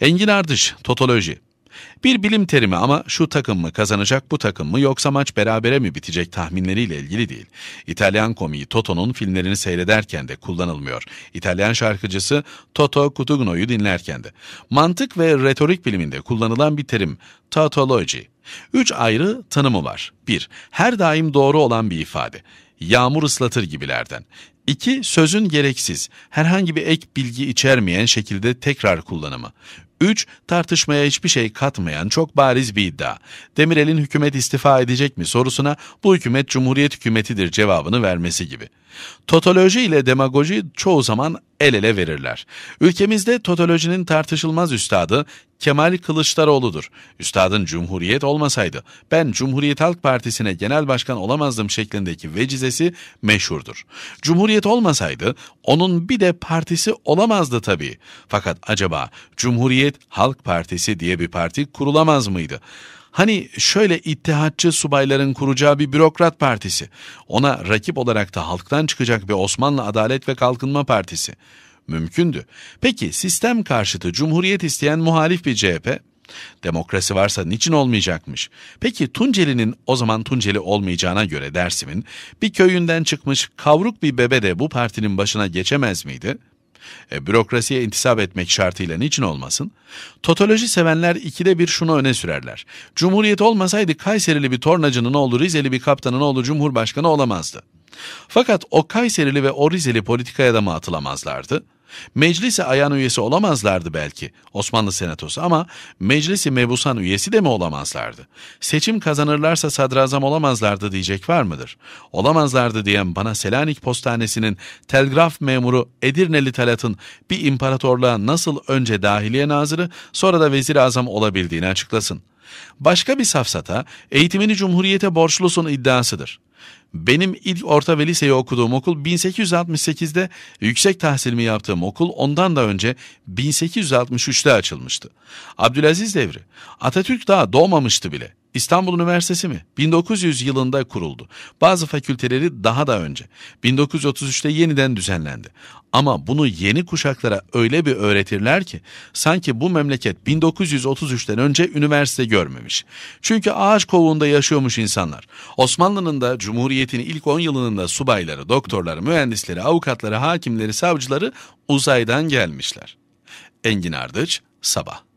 Engin Ardış, totoloji. Bir bilim terimi ama şu takım mı kazanacak bu takım mı yoksa maç berabere mi bitecek tahminleriyle ilgili değil. İtalyan komiği Toto'nun filmlerini seyrederken de kullanılmıyor. İtalyan şarkıcısı Toto Cutugno'yu dinlerken de. Mantık ve retorik biliminde kullanılan bir terim Totoloji. Üç ayrı tanımı var. 1. Her daim doğru olan bir ifade. Yağmur ıslatır gibilerden. 2. Sözün gereksiz, herhangi bir ek bilgi içermeyen şekilde tekrar kullanımı. 3. Tartışmaya hiçbir şey katmayan çok bariz bir iddia. Demirel'in hükümet istifa edecek mi sorusuna bu hükümet cumhuriyet hükümetidir cevabını vermesi gibi. Totoloji ile demagoji çoğu zaman el ele verirler. Ülkemizde totolojinin tartışılmaz üstadı Kemal Kılıçdaroğlu'dur. Üstadın Cumhuriyet olmasaydı ben Cumhuriyet Halk Partisi'ne genel başkan olamazdım şeklindeki vecizesi meşhurdur. Cumhuriyet Cumhuriyet olmasaydı onun bir de partisi olamazdı tabii. Fakat acaba Cumhuriyet Halk Partisi diye bir parti kurulamaz mıydı? Hani şöyle ittihatçı subayların kuracağı bir bürokrat partisi, ona rakip olarak da halktan çıkacak bir Osmanlı Adalet ve Kalkınma Partisi mümkündü. Peki sistem karşıtı cumhuriyet isteyen muhalif bir CHP Demokrasi varsa niçin olmayacakmış? Peki Tunceli'nin o zaman Tunceli olmayacağına göre Dersim'in bir köyünden çıkmış kavruk bir bebe de bu partinin başına geçemez miydi?'' E, bürokrasiye intisap etmek şartıyla niçin olmasın? Totoloji sevenler ikide bir şunu öne sürerler. Cumhuriyet olmasaydı Kayserili bir tornacının oğlu, Rizeli bir kaptanın oğlu Cumhurbaşkanı olamazdı. Fakat o Kayserili ve o Rizeli politikaya da mı atılamazlardı? Meclise ayan üyesi olamazlardı belki Osmanlı Senatosu ama meclisi mebusan üyesi de mi olamazlardı? Seçim kazanırlarsa sadrazam olamazlardı diyecek var mıdır? Olamazlardı diyen bana Selanik Postanesi'nin telgraf memuru Edirneli Talat'ın bir imparatorluğa nasıl önce dahiliye nazırı sonra da vezir azam olabildiğini açıklasın. Başka bir safsata eğitimini cumhuriyete borçlusun iddiasıdır. Benim ilk orta ve liseyi okuduğum okul 1868'de yüksek tahsilimi yaptığım okul ondan da önce 1863'te açılmıştı. Abdülaziz devri. Atatürk daha doğmamıştı bile. İstanbul Üniversitesi mi? 1900 yılında kuruldu. Bazı fakülteleri daha da önce. 1933'te yeniden düzenlendi. Ama bunu yeni kuşaklara öyle bir öğretirler ki sanki bu memleket 1933'ten önce üniversite görmemiş. Çünkü ağaç kovuğunda yaşıyormuş insanlar. Osmanlı'nın da Cumhuriyet'in ilk 10 yılının da subayları, doktorları, mühendisleri, avukatları, hakimleri, savcıları uzaydan gelmişler. Engin Ardıç, Sabah